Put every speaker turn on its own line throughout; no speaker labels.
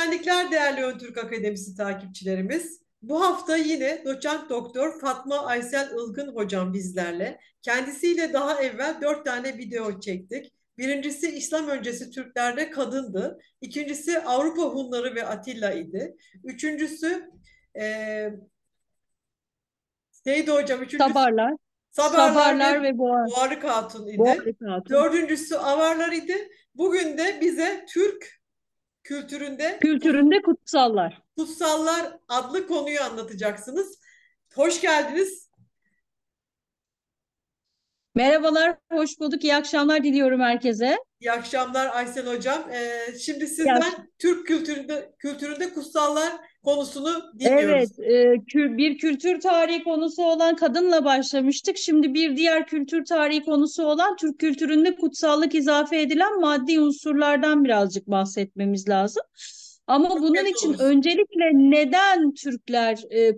Esenlikler değerli Öntürk Akademisi takipçilerimiz. Bu hafta yine doçent doktor Fatma Aysel Ilgın hocam bizlerle. Kendisiyle daha evvel dört tane video çektik. Birincisi İslam öncesi Türklerde kadındı. İkincisi Avrupa Hunları ve Atilla idi. Üçüncüsü e, neydi hocam? Üçüncüsü, Tabarlar. Sabarlar, Sabarlar ve, ve Boğar. Boğarık Hatun idi. Boğarık Hatun. Dördüncüsü Avarlar idi. Bugün de bize Türk kültüründe kültüründe kutsallar. Kutsallar adlı konuyu anlatacaksınız. Hoş geldiniz.
Merhabalar, hoş bulduk. İyi akşamlar diliyorum herkese.
İyi akşamlar Aysel Hocam. Ee, şimdi sizden ya. Türk kültüründe, kültüründe kutsallar
konusunu dinliyoruz. Evet, e, bir kültür tarihi konusu olan kadınla başlamıştık. Şimdi bir diğer kültür tarihi konusu olan Türk kültüründe kutsallık izafe edilen maddi unsurlardan birazcık bahsetmemiz lazım. Ama Çok bunun için olursun. öncelikle neden Türkler e,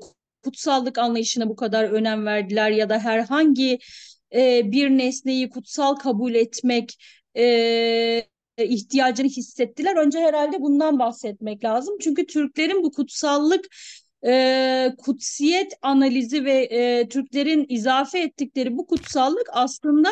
kutsallık anlayışına bu kadar önem verdiler ya da herhangi e, bir nesneyi kutsal kabul etmek e, ihtiyacını hissettiler. Önce herhalde bundan bahsetmek lazım. Çünkü Türklerin bu kutsallık e, kutsiyet analizi ve e, Türklerin izafe ettikleri bu kutsallık aslında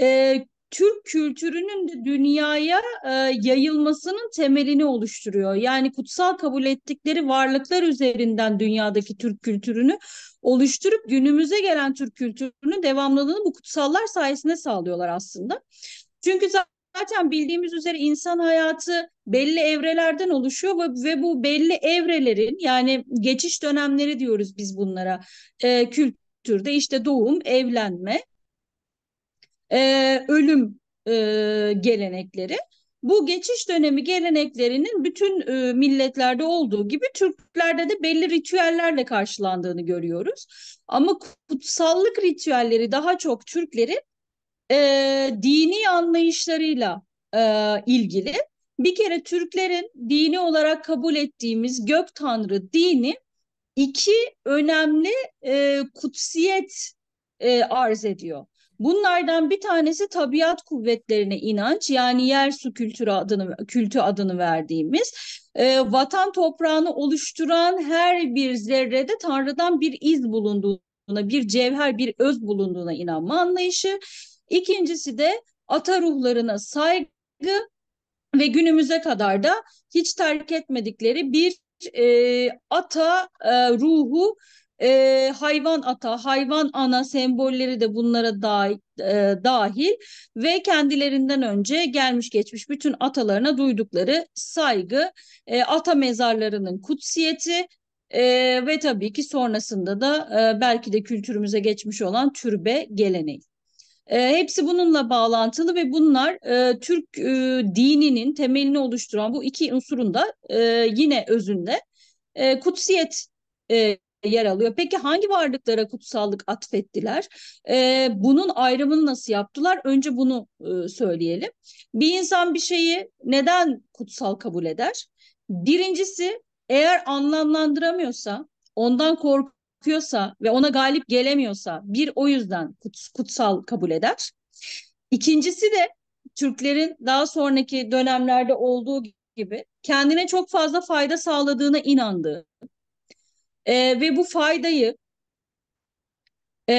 e, Türk kültürünün de dünyaya e, yayılmasının temelini oluşturuyor. Yani kutsal kabul ettikleri varlıklar üzerinden dünyadaki Türk kültürünü oluşturup günümüze gelen Türk kültürünün devamlılığını bu kutsallar sayesinde sağlıyorlar aslında. Çünkü zaten bildiğimiz üzere insan hayatı belli evrelerden oluşuyor ve, ve bu belli evrelerin yani geçiş dönemleri diyoruz biz bunlara e, kültürde işte doğum, evlenme, e, ölüm e, gelenekleri. Bu geçiş dönemi geleneklerinin bütün e, milletlerde olduğu gibi Türklerde de belli ritüellerle karşılandığını görüyoruz. Ama kutsallık ritüelleri daha çok Türklerin e, dini anlayışlarıyla e, ilgili. Bir kere Türklerin dini olarak kabul ettiğimiz gök tanrı dini iki önemli e, kutsiyet e, arz ediyor. Bunlardan bir tanesi tabiat kuvvetlerine inanç yani yer su kültürü adını kültü adını verdiğimiz e, vatan toprağını oluşturan her bir zerrede Tanrı'dan bir iz bulunduğuna bir cevher bir öz bulunduğuna inanma anlayışı İkincisi de ata ruhlarına saygı ve günümüze kadar da hiç terk etmedikleri bir e, ata e, ruhu e, hayvan ata, hayvan ana sembolleri de bunlara da, e, dahil ve kendilerinden önce gelmiş geçmiş bütün atalarına duydukları saygı, e, ata mezarlarının kutsiyeti e, ve tabii ki sonrasında da e, belki de kültürümüze geçmiş olan türbe geleneği. E, hepsi bununla bağlantılı ve bunlar e, Türk e, dininin temelini oluşturan bu iki unsurun da e, yine özünde e, kutsiyet e, yer alıyor. Peki hangi varlıklara kutsallık atfettiler? E, bunun ayrımını nasıl yaptılar? Önce bunu e, söyleyelim. Bir insan bir şeyi neden kutsal kabul eder? Birincisi eğer anlamlandıramıyorsa, ondan korkuyor yapıyorsa ve ona galip gelemiyorsa bir o yüzden kutsal kabul eder. İkincisi de Türklerin daha sonraki dönemlerde olduğu gibi kendine çok fazla fayda sağladığına inandığı e, ve bu faydayı e,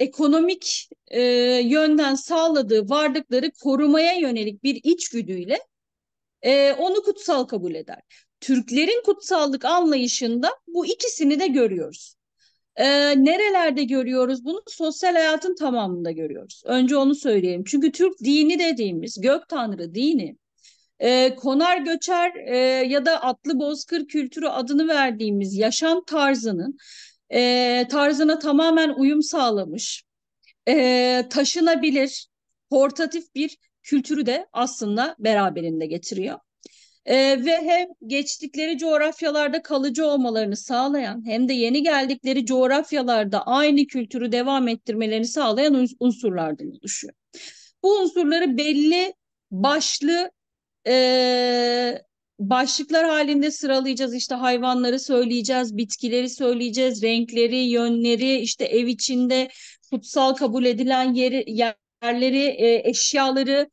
ekonomik e, yönden sağladığı varlıkları korumaya yönelik bir içgüdüyle e, onu kutsal kabul eder. Türklerin kutsallık anlayışında bu ikisini de görüyoruz. E, nerelerde görüyoruz bunu? Sosyal hayatın tamamında görüyoruz. Önce onu söyleyeyim. Çünkü Türk dini dediğimiz gök tanrı dini e, konar göçer e, ya da atlı bozkır kültürü adını verdiğimiz yaşam tarzının e, tarzına tamamen uyum sağlamış, e, taşınabilir, portatif bir kültürü de aslında beraberinde getiriyor e, ve hem geçtikleri coğrafyalarda kalıcı olmalarını sağlayan hem de yeni geldikleri coğrafyalarda aynı kültürü devam ettirmelerini sağlayan unsurlardan oluşuyor. Bu unsurları belli başlı e, başlıklar halinde sıralayacağız. İşte hayvanları söyleyeceğiz, bitkileri söyleyeceğiz, renkleri, yönleri, işte ev içinde kutsal kabul edilen yeri, yerleri, e, eşyaları,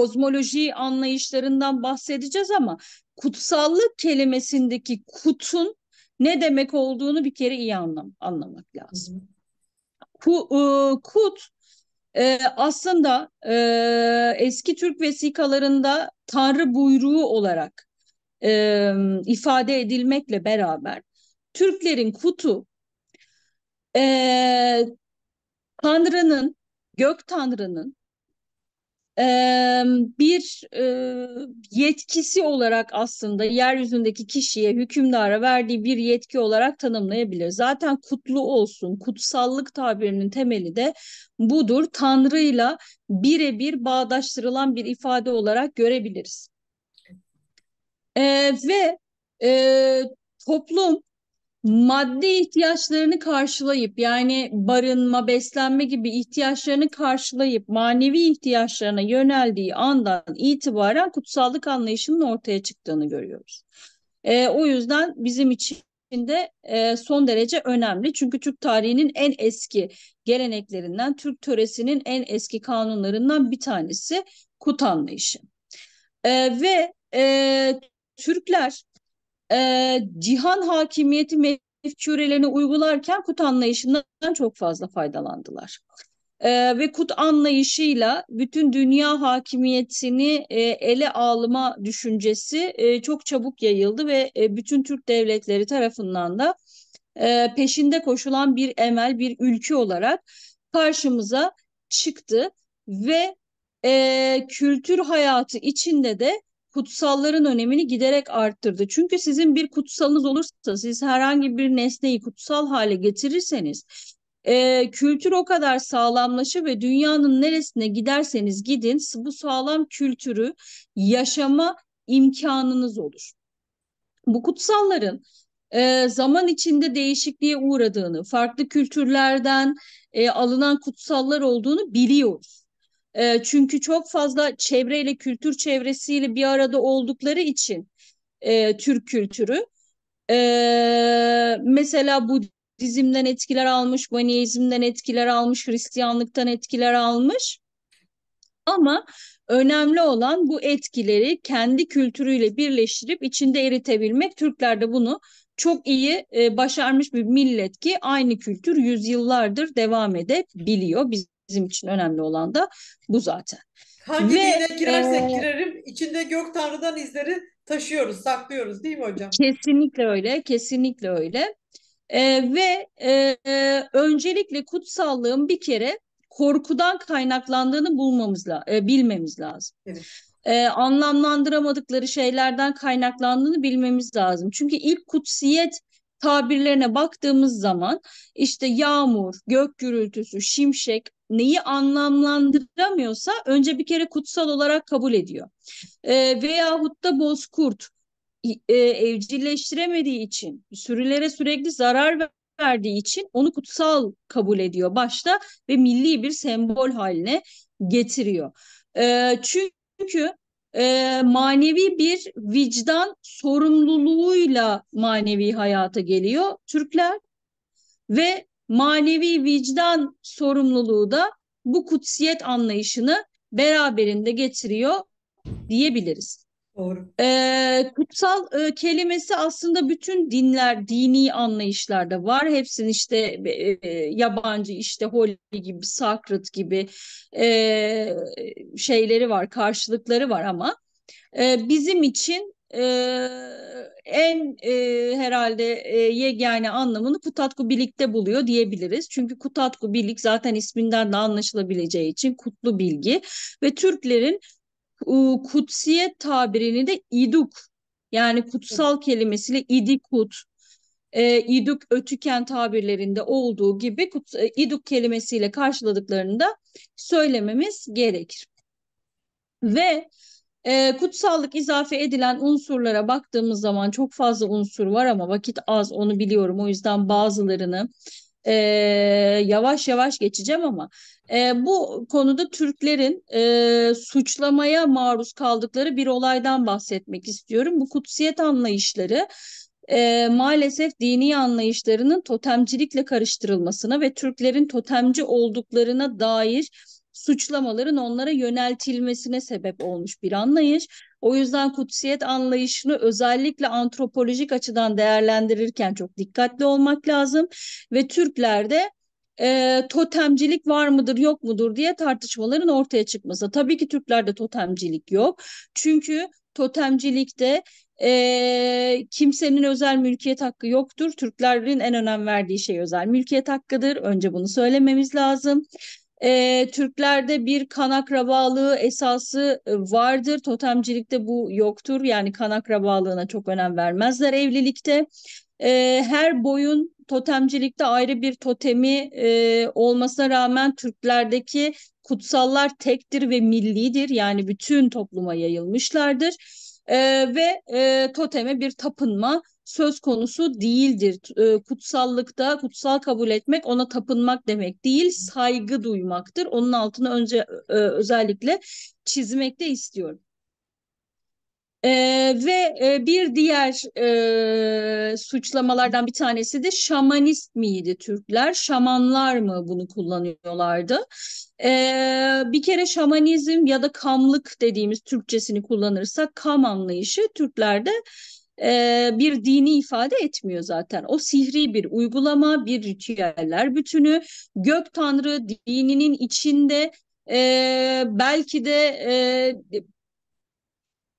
kozmoloji anlayışlarından bahsedeceğiz ama kutsallık kelimesindeki kutun ne demek olduğunu bir kere iyi anlam anlamak lazım. Ku, e, kut e, aslında e, eski Türk vesikalarında Tanrı buyruğu olarak e, ifade edilmekle beraber Türklerin kutu e, Tanrı'nın, gök Tanrı'nın e, bir e, yetkisi olarak aslında yeryüzündeki kişiye hükümdara verdiği bir yetki olarak tanımlayabilir. Zaten kutlu olsun, kutsallık tabirinin temeli de budur. Tanrı'yla birebir bağdaştırılan bir ifade olarak görebiliriz. E, ve e, toplum maddi ihtiyaçlarını karşılayıp yani barınma, beslenme gibi ihtiyaçlarını karşılayıp manevi ihtiyaçlarına yöneldiği andan itibaren kutsallık anlayışının ortaya çıktığını görüyoruz. E, o yüzden bizim için de e, son derece önemli. Çünkü Türk tarihinin en eski geleneklerinden, Türk töresinin en eski kanunlarından bir tanesi kut anlayışı. E, ve e, Türkler e, cihan hakimiyeti mefkûrelerine uygularken kut anlayışından çok fazla faydalandılar. E, ve kut anlayışıyla bütün dünya hakimiyetini e, ele alma düşüncesi e, çok çabuk yayıldı ve e, bütün Türk devletleri tarafından da e, peşinde koşulan bir emel, bir ülke olarak karşımıza çıktı ve e, kültür hayatı içinde de kutsalların önemini giderek arttırdı. Çünkü sizin bir kutsalınız olursa, siz herhangi bir nesneyi kutsal hale getirirseniz, e, kültür o kadar sağlamlaşır ve dünyanın neresine giderseniz gidin, bu sağlam kültürü yaşama imkanınız olur. Bu kutsalların e, zaman içinde değişikliğe uğradığını, farklı kültürlerden e, alınan kutsallar olduğunu biliyoruz. Ee, çünkü çok fazla çevreyle, kültür çevresiyle bir arada oldukları için e, Türk kültürü. E, mesela Budizm'den etkiler almış, Maniizm'den etkiler almış, Hristiyanlıktan etkiler almış. Ama önemli olan bu etkileri kendi kültürüyle birleştirip içinde eritebilmek. Türkler de bunu çok iyi e, başarmış bir millet ki aynı kültür yüzyıllardır devam edebiliyor. Biz bizim için önemli olan da bu zaten. Hangi Ve, dine girersek e,
girerim içinde gök tanrıdan izleri taşıyoruz, saklıyoruz değil mi hocam?
Kesinlikle öyle, kesinlikle öyle. E, ve e, öncelikle kutsallığın bir kere korkudan kaynaklandığını bulmamızla, e, bilmemiz lazım. Evet. E, anlamlandıramadıkları şeylerden kaynaklandığını bilmemiz lazım. Çünkü ilk kutsiyet tabirlerine baktığımız zaman işte yağmur, gök gürültüsü, şimşek neyi anlamlandıramıyorsa önce bir kere kutsal olarak kabul ediyor. E, veyahut da bozkurt e, evcilleştiremediği için, sürülere sürekli zarar verdiği için onu kutsal kabul ediyor başta ve milli bir sembol haline getiriyor. E, çünkü e, manevi bir vicdan sorumluluğuyla manevi hayata geliyor Türkler ve manevi vicdan sorumluluğu da bu kutsiyet anlayışını beraberinde getiriyor diyebiliriz. Doğru. Ee, kutsal e, kelimesi aslında bütün dinler, dini anlayışlarda var. Hepsinin işte e, e, yabancı, işte Holy gibi, Sakrat gibi e, şeyleri var, karşılıkları var ama e, bizim için ee, en e, herhalde e, yegane anlamını Kutatku birlikte buluyor diyebiliriz. Çünkü Kutatku birlik zaten isminden de anlaşılabileceği için kutlu bilgi ve Türklerin e, kutsiyet tabirini de iduk yani kutsal kelimesiyle idikut e, iduk ötüken tabirlerinde olduğu gibi kut, e, iduk kelimesiyle karşıladıklarını da söylememiz gerekir. Ve e, kutsallık izafe edilen unsurlara baktığımız zaman çok fazla unsur var ama vakit az onu biliyorum. O yüzden bazılarını e, yavaş yavaş geçeceğim ama e, bu konuda Türklerin e, suçlamaya maruz kaldıkları bir olaydan bahsetmek istiyorum. Bu kutsiyet anlayışları e, maalesef dini anlayışlarının totemcilikle karıştırılmasına ve Türklerin totemci olduklarına dair suçlamaların onlara yöneltilmesine sebep olmuş bir anlayış. O yüzden kutsiyet anlayışını özellikle antropolojik açıdan değerlendirirken çok dikkatli olmak lazım ve Türklerde e, totemcilik var mıdır yok mudur diye tartışmaların ortaya çıkması. Tabii ki Türklerde totemcilik yok. Çünkü totemcilikte e, kimsenin özel mülkiyet hakkı yoktur. Türklerin en önem verdiği şey özel mülkiyet hakkıdır. Önce bunu söylememiz lazım e, Türklerde bir kan akrabalığı esası e, vardır. Totemcilikte bu yoktur. Yani kan akrabalığına çok önem vermezler evlilikte. E, her boyun totemcilikte ayrı bir totemi e, olmasına rağmen Türklerdeki kutsallar tektir ve millidir. Yani bütün topluma yayılmışlardır. E, ve e, toteme bir tapınma söz konusu değildir. E, kutsallıkta kutsal kabul etmek ona tapınmak demek değil, saygı duymaktır. Onun altını önce e, özellikle de istiyorum. Ee, ve e, bir diğer e, suçlamalardan bir tanesi de şamanist miydi Türkler? Şamanlar mı bunu kullanıyorlardı? Ee, bir kere şamanizm ya da kamlık dediğimiz Türkçesini kullanırsak kam anlayışı Türklerde e, bir dini ifade etmiyor zaten. O sihri bir uygulama, bir ritüeller bütünü. Gök Tanrı dininin içinde e, belki de e,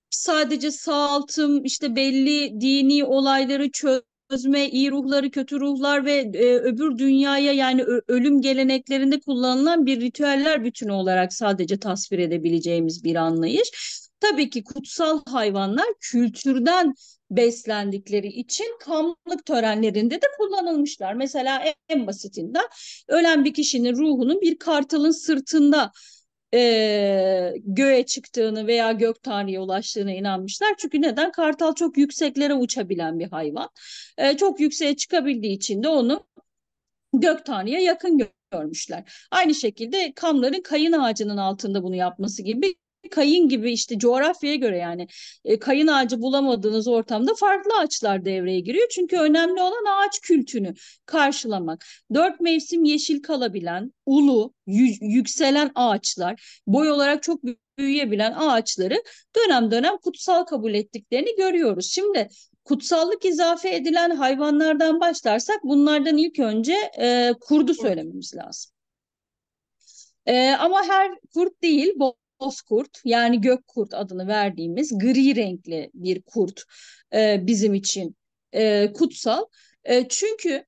sadece sağaltım, işte belli dini olayları çözme, iyi ruhları, kötü ruhlar ve e, öbür dünyaya yani ölüm geleneklerinde kullanılan bir ritüeller bütünü olarak sadece tasvir edebileceğimiz bir anlayış. Tabii ki kutsal hayvanlar kültürden beslendikleri için kamlık törenlerinde de kullanılmışlar. Mesela en basitinde ölen bir kişinin ruhunun bir kartalın sırtında e, göğe çıktığını veya gök tanrıya ulaştığına inanmışlar. Çünkü neden? Kartal çok yükseklere uçabilen bir hayvan. E, çok yükseğe çıkabildiği için de onu gök tanrıya yakın görmüşler. Aynı şekilde kamların kayın ağacının altında bunu yapması gibi kayın gibi işte coğrafyaya göre yani e, kayın ağacı bulamadığınız ortamda farklı ağaçlar devreye giriyor. Çünkü önemli olan ağaç kültünü karşılamak. Dört mevsim yeşil kalabilen, ulu, yükselen ağaçlar, boy olarak çok büyüyebilen ağaçları dönem dönem kutsal kabul ettiklerini görüyoruz. Şimdi kutsallık izafe edilen hayvanlardan başlarsak bunlardan ilk önce e, kurdu söylememiz lazım. E, ama her kurt değil, bozkurt yani gök kurt adını verdiğimiz gri renkli bir kurt e, bizim için e, kutsal. E, çünkü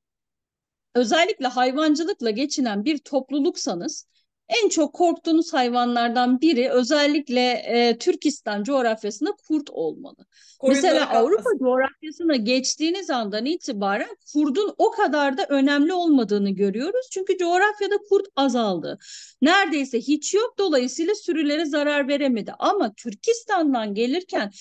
özellikle hayvancılıkla geçinen bir topluluksanız en çok korktuğunuz hayvanlardan biri özellikle e, Türkistan coğrafyasında kurt olmalı. Koridora Mesela kalmasın. Avrupa coğrafyasına geçtiğiniz andan itibaren kurdun o kadar da önemli olmadığını görüyoruz. Çünkü coğrafyada kurt azaldı. Neredeyse hiç yok dolayısıyla sürülere zarar veremedi. Ama Türkistan'dan gelirken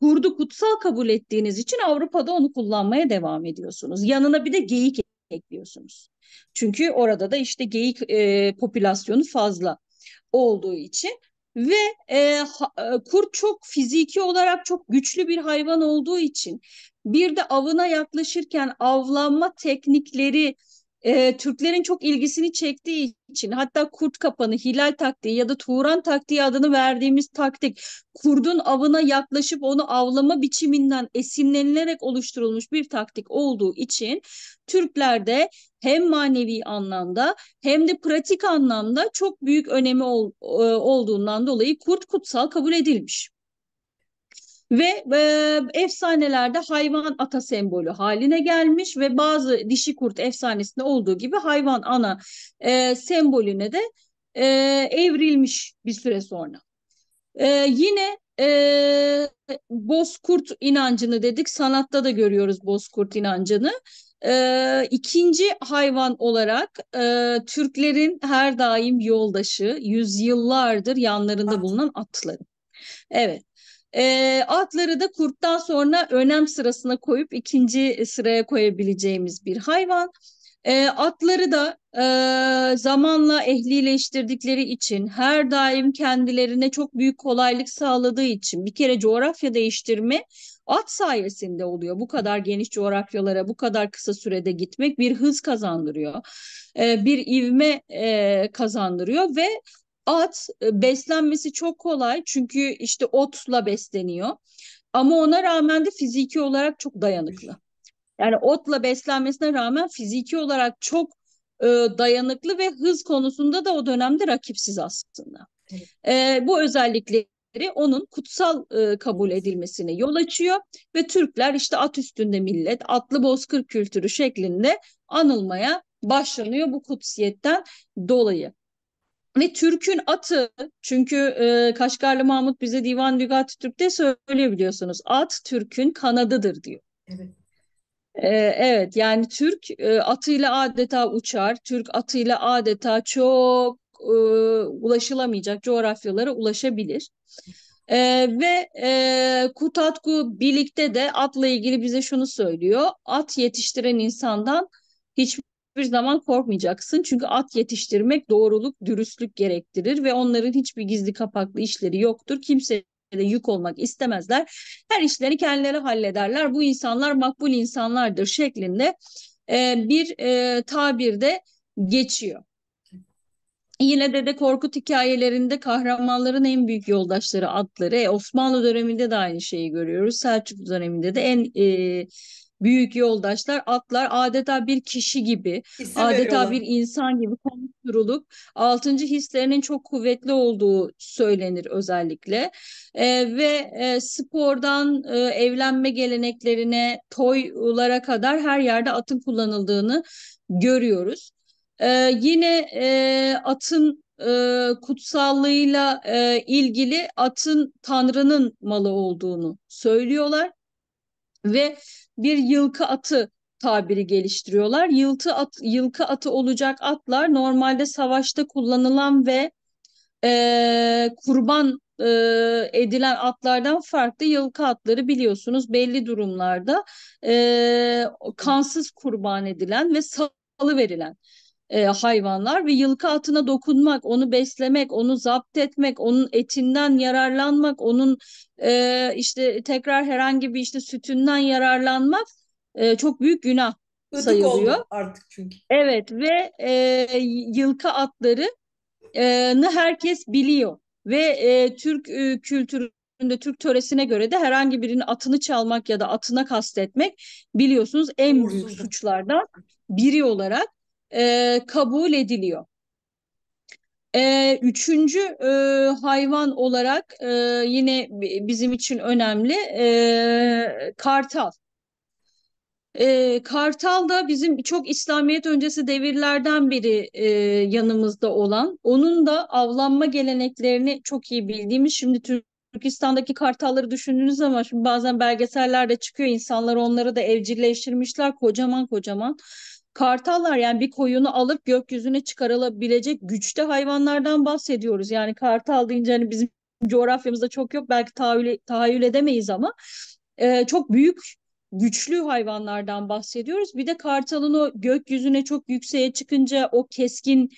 kurdu kutsal kabul ettiğiniz için Avrupa'da onu kullanmaya devam ediyorsunuz. Yanına bir de geyik ekliyorsunuz. Çünkü orada da işte geyik e, popülasyonu fazla olduğu için ve e, ha, e, kurt çok fiziki olarak çok güçlü bir hayvan olduğu için bir de avına yaklaşırken avlanma teknikleri e, Türklerin çok ilgisini çektiği için hatta kurt kapanı, hilal taktiği ya da Turan taktiği adını verdiğimiz taktik kurdun avına yaklaşıp onu avlama biçiminden esinlenilerek oluşturulmuş bir taktik olduğu için Türklerde hem manevi anlamda hem de pratik anlamda çok büyük önemi ol, e, olduğundan dolayı kurt kutsal kabul edilmiş ve e, efsanelerde hayvan ata sembolü haline gelmiş ve bazı dişi kurt efsanesinde olduğu gibi hayvan ana e, sembolüne de e, evrilmiş bir süre sonra. E, yine e, bozkurt inancını dedik sanatta da görüyoruz bozkurt inancını. E, ikinci hayvan olarak e, Türklerin her daim yoldaşı, yüzyıllardır yanlarında bulunan atları. Evet. E, atları da kurttan sonra önem sırasına koyup ikinci sıraya koyabileceğimiz bir hayvan. E, atları da e, zamanla ehlileştirdikleri için her daim kendilerine çok büyük kolaylık sağladığı için bir kere coğrafya değiştirme at sayesinde oluyor. Bu kadar geniş coğrafyalara bu kadar kısa sürede gitmek bir hız kazandırıyor. E, bir ivme e, kazandırıyor ve At e, beslenmesi çok kolay çünkü işte otla besleniyor. Ama ona rağmen de fiziki olarak çok dayanıklı. Yani otla beslenmesine rağmen fiziki olarak çok e, dayanıklı ve hız konusunda da o dönemde rakipsiz aslında. Evet. E, bu özellikleri onun kutsal e, kabul edilmesine yol açıyor ve Türkler işte at üstünde millet, atlı bozkır kültürü şeklinde anılmaya başlanıyor bu kutsiyetten dolayı. Ve Türk'ün atı çünkü e, Kaşgarlı Mahmut bize Divan Lügat Türk'te söylüyor biliyorsunuz. At Türk'ün kanadıdır diyor. Evet. E, evet yani Türk e, atıyla adeta uçar. Türk atıyla adeta çok e, ulaşılamayacak coğrafyalara ulaşabilir. E, ve e, Kutatku birlikte de atla ilgili bize şunu söylüyor. At yetiştiren insandan hiçbir hiçbir zaman korkmayacaksın. Çünkü at yetiştirmek doğruluk, dürüstlük gerektirir ve onların hiçbir gizli kapaklı işleri yoktur. Kimse de yük olmak istemezler. Her işleri kendileri hallederler. Bu insanlar makbul insanlardır şeklinde e, bir e, tabirde geçiyor. Yine Dede Korkut hikayelerinde kahramanların en büyük yoldaşları atları. E, Osmanlı döneminde de aynı şeyi görüyoruz. Selçuklu döneminde de en e, büyük yoldaşlar, atlar adeta bir kişi gibi, İsim adeta veriyorlar. bir insan gibi konuşturulup altıncı hislerinin çok kuvvetli olduğu söylenir özellikle. E, ve e, spordan e, evlenme geleneklerine, toylara kadar her yerde atın kullanıldığını görüyoruz. E, yine e, atın e, kutsallığıyla e, ilgili atın Tanrı'nın malı olduğunu söylüyorlar ve bir yılkı atı tabiri geliştiriyorlar. Yıltı at, yılkı atı olacak atlar normalde savaşta kullanılan ve e, kurban e, edilen atlardan farklı yılkı atları biliyorsunuz belli durumlarda e, kansız kurban edilen ve salı verilen e, hayvanlar ve yılkı atına dokunmak, onu beslemek, onu zapt etmek, onun etinden yararlanmak, onun e, işte tekrar herhangi bir işte sütünden yararlanmak e, çok büyük günah Ödük sayılıyor. artık çünkü. Evet ve e, yılkı ne herkes biliyor ve e, Türk e, kültüründe Türk töresine göre de herhangi birinin atını çalmak ya da atına kastetmek biliyorsunuz en büyük suçlardan biri olarak e, kabul ediliyor. E, üçüncü e, hayvan olarak e, yine bizim için önemli e, kartal. E, Kartal da bizim çok İslamiyet öncesi devirlerden biri e, yanımızda olan. Onun da avlanma geleneklerini çok iyi bildiğimiz. Şimdi Türkistan'daki kartalları düşündüğünüz zaman şimdi bazen belgesellerde çıkıyor. insanlar onları da evcilleştirmişler kocaman kocaman. Kartallar yani bir koyunu alıp gökyüzüne çıkarılabilecek güçte hayvanlardan bahsediyoruz. Yani kartal deyince hani bizim coğrafyamızda çok yok belki tahayyül, tahayyül edemeyiz ama e, çok büyük güçlü hayvanlardan bahsediyoruz. Bir de kartalın o gökyüzüne çok yükseğe çıkınca o keskin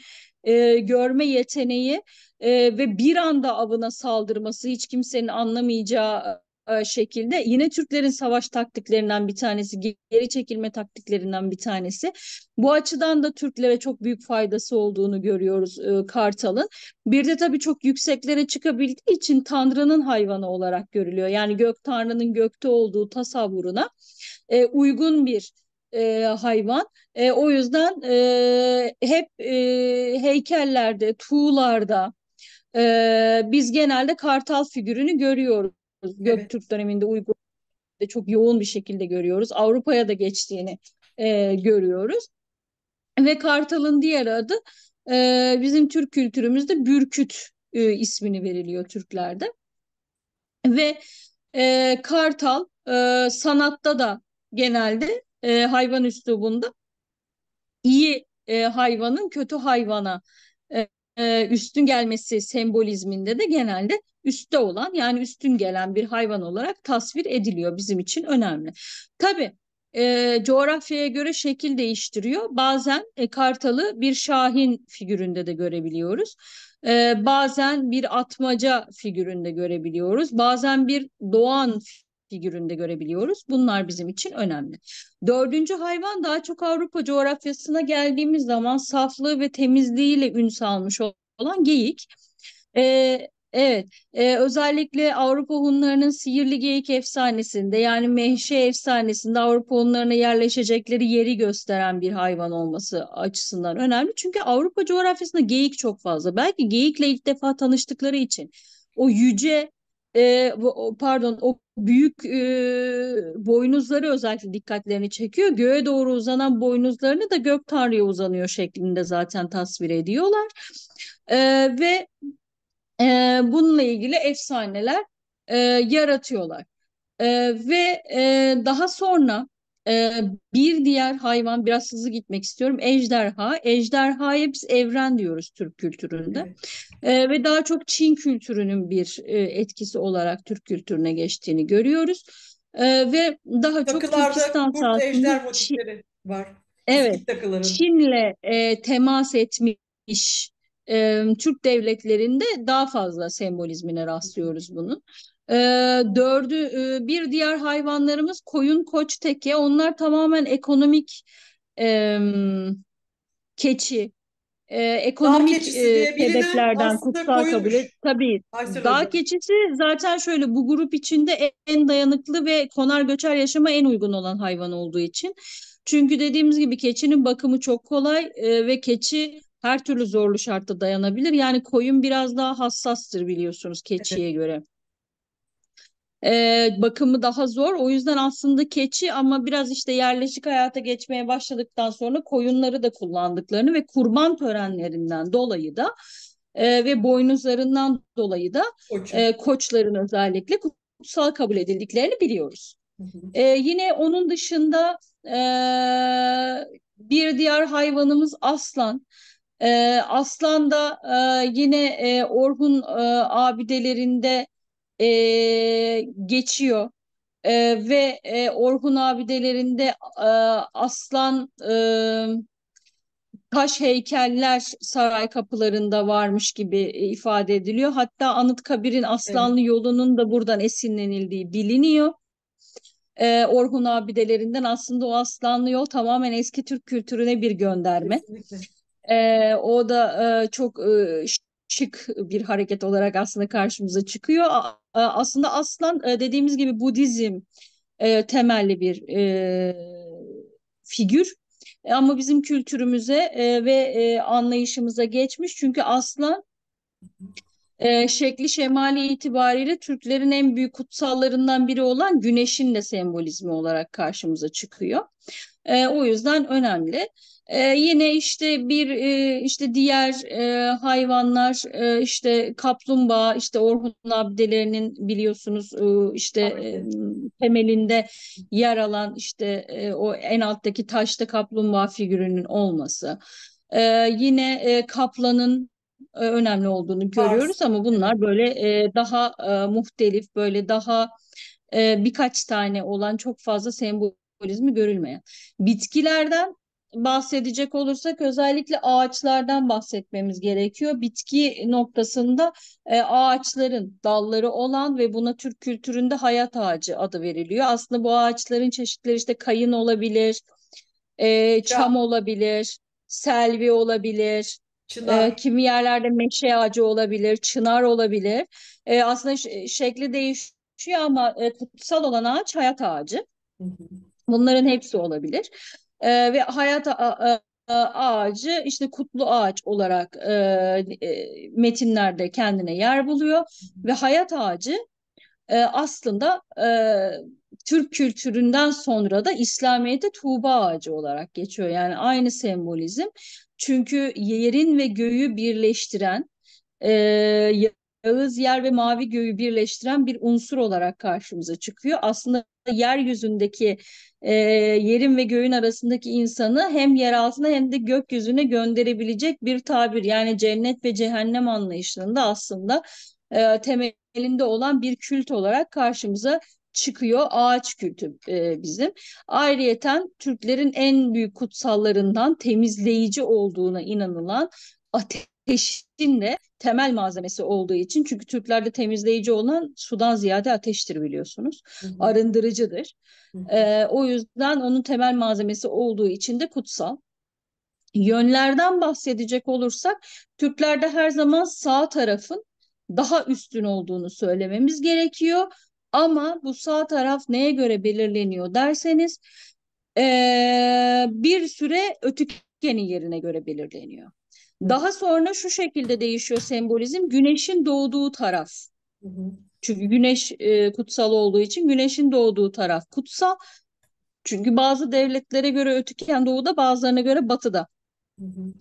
e, görme yeteneği e, ve bir anda avına saldırması hiç kimsenin anlamayacağı e, şekilde yine Türklerin savaş taktiklerinden bir tanesi, geri çekilme taktiklerinden bir tanesi. Bu açıdan da Türklere çok büyük faydası olduğunu görüyoruz e, Kartal'ın. Bir de tabii çok yükseklere çıkabildiği için Tanrı'nın hayvanı olarak görülüyor. Yani gök Tanrı'nın gökte olduğu tasavvuruna e, uygun bir e, hayvan. E, o yüzden e, hep e, heykellerde, tuğlarda e, biz genelde kartal figürünü görüyoruz. Göktürk evet. döneminde Uygur de çok yoğun bir şekilde görüyoruz. Avrupa'ya da geçtiğini e, görüyoruz. Ve Kartal'ın diğer adı e, bizim Türk kültürümüzde Bürküt e, ismini veriliyor Türklerde. Ve e, Kartal e, sanatta da genelde e, hayvan üslubunda iyi e, hayvanın kötü hayvana e, üstün gelmesi sembolizminde de genelde üstte olan yani üstün gelen bir hayvan olarak tasvir ediliyor bizim için önemli. Tabii e, coğrafyaya göre şekil değiştiriyor. Bazen e, kartalı bir şahin figüründe de görebiliyoruz. E, bazen bir atmaca figüründe görebiliyoruz. Bazen bir doğan figüründe görebiliyoruz. Bunlar bizim için önemli. Dördüncü hayvan daha çok Avrupa coğrafyasına geldiğimiz zaman saflığı ve temizliğiyle ün salmış olan geyik. Ee, Evet, e, özellikle Avrupa Hunlarının Sihirli Geyik efsanesinde yani Mehşe efsanesinde Avrupa Hunlarına yerleşecekleri yeri gösteren bir hayvan olması açısından önemli. Çünkü Avrupa coğrafyasında geyik çok fazla. Belki geyikle ilk defa tanıştıkları için o yüce e, pardon o büyük e, boynuzları özellikle dikkatlerini çekiyor. Göğe doğru uzanan boynuzlarını da gök tanrıya uzanıyor şeklinde zaten tasvir ediyorlar. E, ve e, bununla ilgili efsaneler e, yaratıyorlar. E, ve e, daha sonra ee, bir diğer hayvan biraz hızlı gitmek istiyorum. Ejderha. Ejderhaya biz evren diyoruz Türk kültüründe. Evet. Ee, ve daha çok Çin kültürünün bir e, etkisi olarak Türk kültürüne geçtiğini görüyoruz. Ee, ve daha Takılarda çok Türkistan saatinde var. Evet. Çin'le e, temas etmiş e, Türk devletlerinde daha fazla sembolizmine rastlıyoruz bunun. Ee, e, dördü bir diğer hayvanlarımız koyun, koç, teke. Onlar tamamen ekonomik ee, e, keçi. E, ekonomik e, sebeplerden kutsal kabul et. Tabii. Aysel dağ keçisi zaten şöyle bu grup içinde en dayanıklı ve konar göçer yaşama en uygun olan hayvan olduğu için. Çünkü dediğimiz gibi keçinin bakımı çok kolay e, ve keçi her türlü zorlu şartta dayanabilir. Yani koyun biraz daha hassastır biliyorsunuz keçiye evet. göre e, bakımı daha zor. O yüzden aslında keçi ama biraz işte yerleşik hayata geçmeye başladıktan sonra koyunları da kullandıklarını ve kurban törenlerinden dolayı da e, ve boynuzlarından dolayı da e, koçların özellikle kutsal kabul edildiklerini biliyoruz. Hı e, yine onun dışında e, bir diğer hayvanımız aslan. E, aslan da e, yine e, Orhun e, abidelerinde e, geçiyor. E, ve e, Orhun abidelerinde e, aslan e, taş heykeller saray kapılarında varmış gibi ifade ediliyor. Hatta Anıtkabir'in Aslanlı evet. yolunun da buradan esinlenildiği biliniyor e, Orhun abidelerinden aslında o aslanlı yol tamamen eski Türk kültürüne bir gönderme. E, o da e, çok e, çık bir hareket olarak aslında karşımıza çıkıyor. Aslında aslan e, dediğimiz gibi Budizm e, temelli bir e, figür ama bizim kültürümüze ve anlayışımıza geçmiş çünkü aslan e, şekli şemali itibariyle Türklerin en büyük kutsallarından biri olan güneşin de sembolizmi olarak karşımıza çıkıyor. E, o yüzden önemli. E, yine işte bir e, işte diğer e, hayvanlar e, işte kaplumbağa işte Orhun abdelerinin biliyorsunuz e, işte e, temelinde yer alan işte e, o en alttaki taşta kaplumbağa figürünün olması. E, yine e, kaplanın e, önemli olduğunu görüyoruz ama bunlar böyle e, daha e, muhtelif, böyle daha birkaç tane olan çok fazla sembolizmi görülmeyen. Bitkilerden bahsedecek olursak özellikle ağaçlardan bahsetmemiz gerekiyor. Bitki noktasında ağaçların dalları olan ve buna Türk kültüründe hayat ağacı adı veriliyor. Aslında bu ağaçların çeşitleri işte kayın olabilir, çam olabilir, selvi olabilir, Çınar. E, kimi yerlerde meşe ağacı olabilir, çınar olabilir. E, aslında şekli değişiyor ama e, kutsal olan ağaç hayat ağacı. Bunların hepsi olabilir. E, ve hayat ağacı işte kutlu ağaç olarak e, e, metinlerde kendine yer buluyor ve hayat ağacı e, aslında e, Türk kültüründen sonra da İslamiyete Tuğba ağacı olarak geçiyor. Yani aynı sembolizm. Çünkü yerin ve göğü birleştiren e, Yağız yer ve mavi göğü birleştiren bir unsur olarak karşımıza çıkıyor. Aslında yeryüzündeki e, yerin ve göğün arasındaki insanı hem yer altına hem de gökyüzüne gönderebilecek bir tabir. Yani cennet ve cehennem anlayışında aslında e, temelinde olan bir kült olarak karşımıza çıkıyor ağaç kültü e, bizim. Ayrıyeten Türklerin en büyük kutsallarından temizleyici olduğuna inanılan ateşin de temel malzemesi olduğu için çünkü Türklerde temizleyici olan sudan ziyade ateştir biliyorsunuz. Hı-hı. Arındırıcıdır. Hı-hı. E, o yüzden onun temel malzemesi olduğu için de kutsal. Yönlerden bahsedecek olursak Türklerde her zaman sağ tarafın daha üstün olduğunu söylememiz gerekiyor. Ama bu sağ taraf neye göre belirleniyor derseniz ee, bir süre ötükenin yerine göre belirleniyor. Daha sonra şu şekilde değişiyor sembolizm. Güneşin doğduğu taraf. Çünkü güneş e, kutsal olduğu için güneşin doğduğu taraf kutsal. Çünkü bazı devletlere göre ötüken doğuda, bazılarına göre batıda.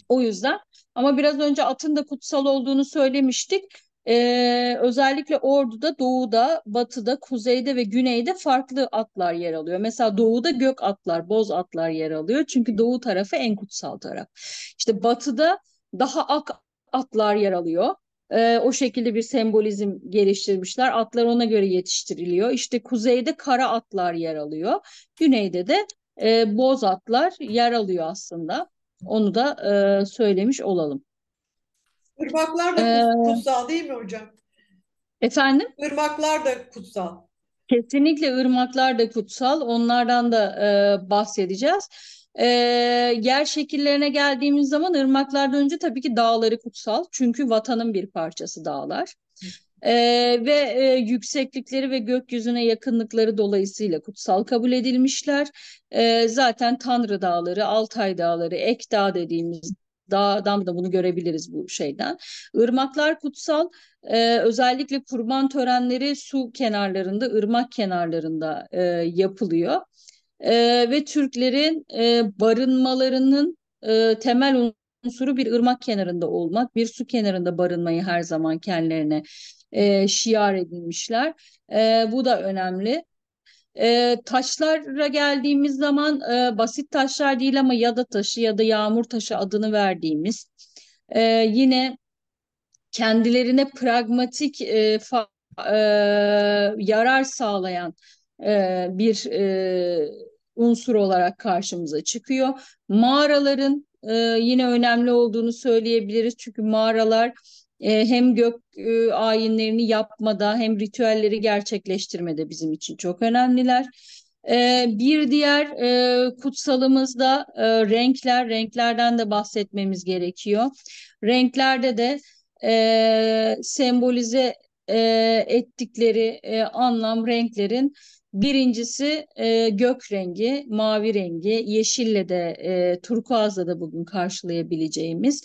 O yüzden ama biraz önce atın da kutsal olduğunu söylemiştik. Ee, özellikle Ordu'da, Doğu'da, Batı'da, Kuzey'de ve Güney'de farklı atlar yer alıyor. Mesela Doğu'da gök atlar, boz atlar yer alıyor. Çünkü Doğu tarafı en kutsal taraf. İşte Batı'da daha ak atlar yer alıyor. Ee, o şekilde bir sembolizm geliştirmişler. Atlar ona göre yetiştiriliyor. İşte kuzeyde kara atlar yer alıyor. Güneyde de e, boz atlar yer alıyor aslında. Onu da e, söylemiş olalım.
Irmaklar da ee, kutsal değil mi hocam?
Efendim? Irmaklar da kutsal. Kesinlikle ırmaklar da kutsal. Onlardan da e, bahsedeceğiz. E, yer şekillerine geldiğimiz zaman ırmaklardan önce tabii ki dağları kutsal. Çünkü vatanın bir parçası dağlar. E, ve e, yükseklikleri ve gökyüzüne yakınlıkları dolayısıyla kutsal kabul edilmişler. E, zaten Tanrı Dağları, Altay Dağları, ek dağ dediğimiz dağdan da bunu görebiliriz bu şeyden. Irmaklar kutsal e, özellikle kurban törenleri su kenarlarında, ırmak kenarlarında e, yapılıyor. E, ve Türklerin e, barınmalarının e, temel unsuru bir ırmak kenarında olmak, bir su kenarında barınmayı her zaman kendilerine e, şiar edinmişler. E, bu da önemli. E, taşlara geldiğimiz zaman e, basit taşlar değil ama yada taşı ya da yağmur taşı adını verdiğimiz e, yine kendilerine pragmatik e, fa, e, yarar sağlayan e, bir e, unsur olarak karşımıza çıkıyor. Mağaraların e, yine önemli olduğunu söyleyebiliriz çünkü mağaralar e, hem gök e, ayinlerini yapmada hem ritüelleri gerçekleştirmede bizim için çok önemliler. E, bir diğer kutsalımız da renkler, renklerden de bahsetmemiz gerekiyor. Renklerde de sembolize ettikleri anlam renklerin Birincisi gök rengi, mavi rengi, yeşille de turkuazla da bugün karşılayabileceğimiz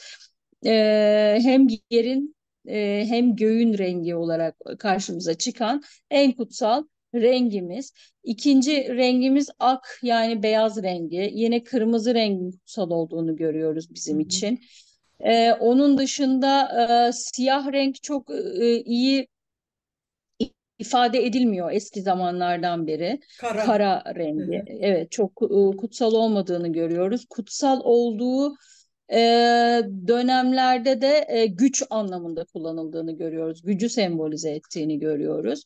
e, hem yerin e, hem göğün rengi olarak karşımıza çıkan en kutsal rengimiz. İkinci rengimiz ak yani beyaz rengi. Yine kırmızı rengin kutsal olduğunu görüyoruz bizim Hı-hı. için. E, onun dışında e, siyah renk çok e, e, iyi ifade edilmiyor eski zamanlardan beri. Kara, Kara rengi. Hı-hı. Evet çok e, kutsal olmadığını görüyoruz. Kutsal olduğu e, dönemlerde de e, güç anlamında kullanıldığını görüyoruz. Gücü sembolize ettiğini görüyoruz.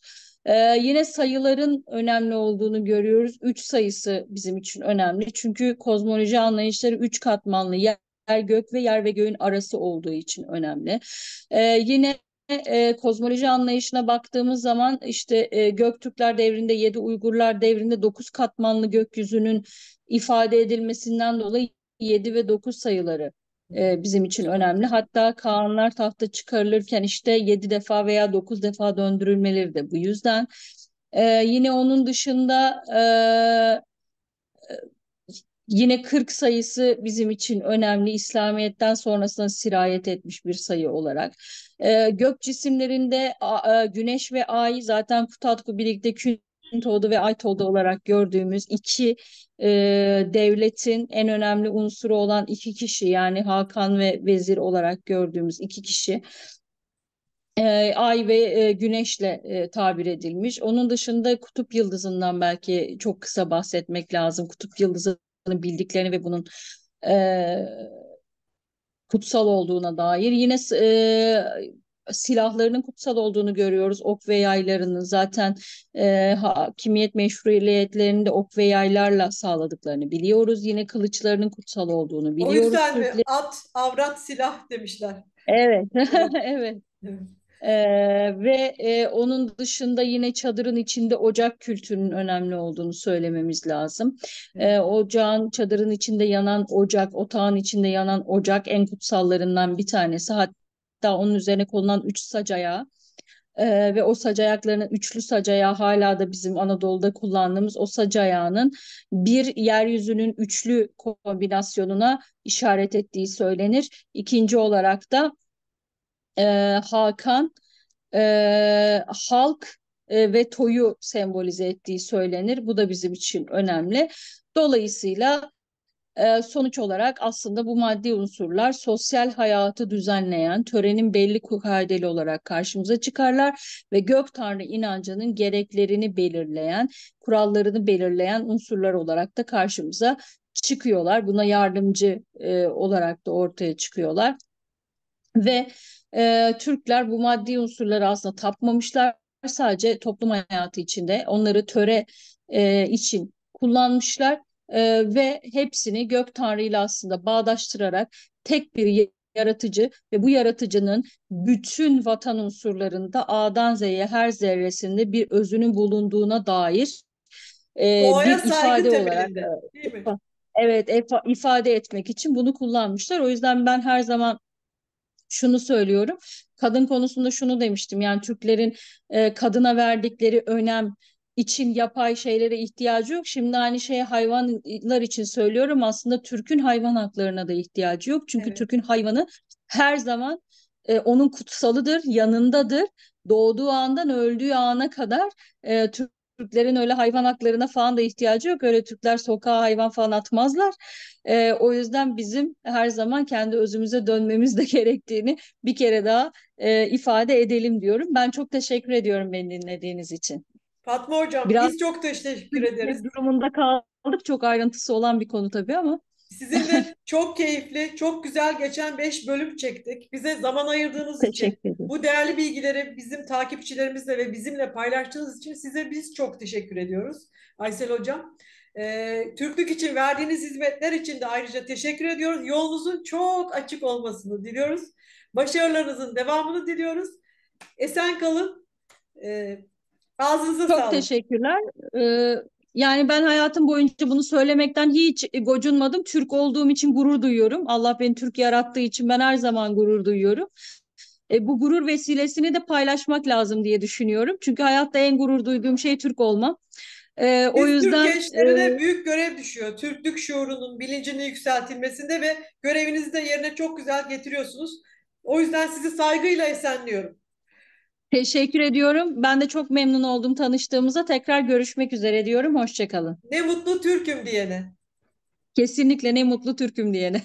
Ee, yine sayıların önemli olduğunu görüyoruz. Üç sayısı bizim için önemli. Çünkü kozmoloji anlayışları üç katmanlı yer, gök ve yer ve göğün arası olduğu için önemli. Ee, yine e, kozmoloji anlayışına baktığımız zaman işte e, Göktürkler devrinde yedi, Uygurlar devrinde dokuz katmanlı gökyüzünün ifade edilmesinden dolayı 7 ve 9 sayıları bizim için önemli. Hatta Kaanlar tahta çıkarılırken işte 7 defa veya 9 defa döndürülmeleri de bu yüzden. yine onun dışında yine 40 sayısı bizim için önemli. İslamiyet'ten sonrasına sirayet etmiş bir sayı olarak. gök cisimlerinde güneş ve ay zaten Kutatku birlikte kün Toğdu ve Aytoğdu olarak gördüğümüz iki e, devletin en önemli unsuru olan iki kişi yani Hakan ve Vezir olarak gördüğümüz iki kişi e, ay ve e, güneşle e, tabir edilmiş. Onun dışında kutup yıldızından belki çok kısa bahsetmek lazım. Kutup yıldızının bildiklerini ve bunun e, kutsal olduğuna dair. Yine e, silahlarının kutsal olduğunu görüyoruz. Ok ve yaylarının zaten e, hakimiyet meşruiyetlerini de ok ve yaylarla sağladıklarını biliyoruz. Yine kılıçlarının kutsal olduğunu biliyoruz. O yüzden Türkler... at, avrat, silah demişler. Evet, evet. evet. Ee, ve e, onun dışında yine çadırın içinde ocak kültürünün önemli olduğunu söylememiz lazım. Ee, ocağın, çadırın içinde yanan ocak, otağın içinde yanan ocak en kutsallarından bir tanesi. Hatta hatta onun üzerine konulan üç sacaya e, ve o sacayaklarının üçlü sacaya hala da bizim Anadolu'da kullandığımız o sac bir yeryüzünün üçlü kombinasyonuna işaret ettiği söylenir. İkinci olarak da e, Hakan e, halk e, ve toyu sembolize ettiği söylenir. Bu da bizim için önemli. Dolayısıyla ee, sonuç olarak aslında bu maddi unsurlar sosyal hayatı düzenleyen törenin belli kaideli olarak karşımıza çıkarlar ve gök tanrı inancının gereklerini belirleyen, kurallarını belirleyen unsurlar olarak da karşımıza çıkıyorlar. Buna yardımcı e, olarak da ortaya çıkıyorlar. Ve e, Türkler bu maddi unsurları aslında tapmamışlar. Sadece toplum hayatı içinde onları töre e, için kullanmışlar e, ve hepsini gök tanrıyla aslında bağdaştırarak tek bir yaratıcı ve bu yaratıcının bütün vatan unsurlarında A'dan Z'ye her zerresinde bir özünün bulunduğuna dair e, bir ifade olarak evet ifade etmek için bunu kullanmışlar. O yüzden ben her zaman şunu söylüyorum. Kadın konusunda şunu demiştim. Yani Türklerin e, kadına verdikleri önem için yapay şeylere ihtiyacı yok. Şimdi aynı şeyi hayvanlar için söylüyorum. Aslında Türk'ün hayvan haklarına da ihtiyacı yok. Çünkü evet. Türk'ün hayvanı her zaman e, onun kutsalıdır, yanındadır. Doğduğu andan öldüğü ana kadar e, Türklerin öyle hayvan haklarına falan da ihtiyacı yok. Öyle Türkler sokağa hayvan falan atmazlar. E, o yüzden bizim her zaman kendi özümüze dönmemiz de gerektiğini bir kere daha e, ifade edelim diyorum. Ben çok teşekkür ediyorum beni dinlediğiniz için.
Fatma Hocam Biraz biz çok teşekkür ederiz.
Durumunda kaldık çok ayrıntısı olan bir konu
tabii ama. Sizinle çok keyifli, çok güzel geçen 5 bölüm çektik. Bize zaman ayırdığınız teşekkür için, ederim. bu değerli bilgileri bizim takipçilerimizle ve bizimle paylaştığınız için size biz çok teşekkür ediyoruz. Aysel Hocam. E, Türklük için verdiğiniz hizmetler için de ayrıca teşekkür ediyoruz. Yolunuzun çok açık olmasını diliyoruz. Başarılarınızın devamını diliyoruz. Esen kalın. E, Ağzınıza Çok sağlık.
teşekkürler. Ee, yani ben hayatım boyunca bunu söylemekten hiç gocunmadım. Türk olduğum için gurur duyuyorum. Allah beni Türk yarattığı için ben her zaman gurur duyuyorum. E, bu gurur vesilesini de paylaşmak lazım diye düşünüyorum. Çünkü hayatta en gurur duyduğum şey Türk olmam. E, o yüzden Türk gençlerine e,
büyük görev düşüyor. Türklük şuurunun bilincini yükseltilmesinde ve görevinizi de yerine çok güzel getiriyorsunuz. O yüzden sizi saygıyla esenliyorum.
Teşekkür ediyorum. Ben de çok memnun oldum tanıştığımıza. Tekrar görüşmek üzere diyorum. Hoşçakalın. Ne mutlu Türk'üm diyene. Kesinlikle ne mutlu Türk'üm diyene.